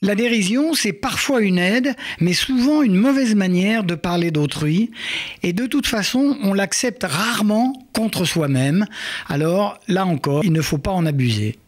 La dérision, c'est parfois une aide, mais souvent une mauvaise manière de parler d'autrui, et de toute façon, on l'accepte rarement contre soi-même, alors là encore, il ne faut pas en abuser.